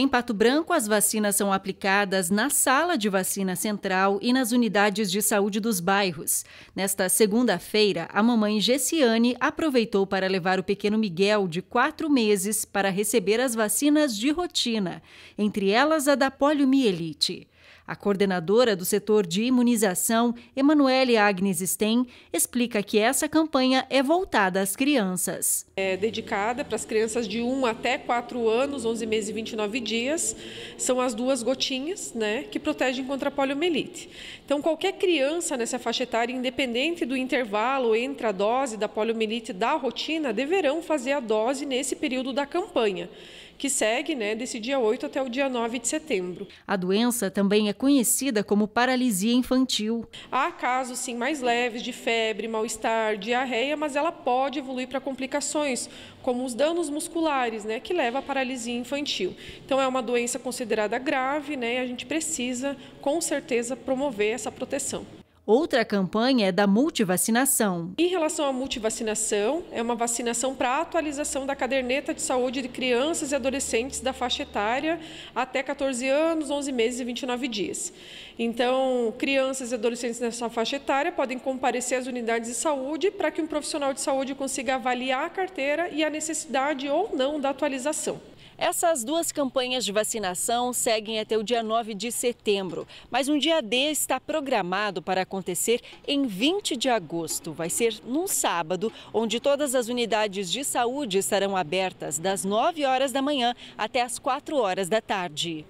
Em Pato Branco, as vacinas são aplicadas na sala de vacina central e nas unidades de saúde dos bairros. Nesta segunda-feira, a mamãe Gessiane aproveitou para levar o pequeno Miguel, de quatro meses, para receber as vacinas de rotina, entre elas a da poliomielite. A coordenadora do setor de imunização, Emanuele Agnes Sten, explica que essa campanha é voltada às crianças. É dedicada para as crianças de 1 até 4 anos, 11 meses e 29 dias. São as duas gotinhas né, que protegem contra a poliomielite. Então, qualquer criança nessa faixa etária, independente do intervalo entre a dose da poliomielite da rotina, deverão fazer a dose nesse período da campanha que segue né, desse dia 8 até o dia 9 de setembro. A doença também é conhecida como paralisia infantil. Há casos sim mais leves de febre, mal-estar, diarreia, mas ela pode evoluir para complicações, como os danos musculares, né, que leva à paralisia infantil. Então é uma doença considerada grave, né, e a gente precisa com certeza promover essa proteção. Outra campanha é da multivacinação. Em relação à multivacinação, é uma vacinação para atualização da caderneta de saúde de crianças e adolescentes da faixa etária até 14 anos, 11 meses e 29 dias. Então, crianças e adolescentes nessa faixa etária podem comparecer às unidades de saúde para que um profissional de saúde consiga avaliar a carteira e a necessidade ou não da atualização. Essas duas campanhas de vacinação seguem até o dia 9 de setembro, mas um dia D está programado para acontecer em 20 de agosto. Vai ser num sábado, onde todas as unidades de saúde estarão abertas das 9 horas da manhã até as 4 horas da tarde.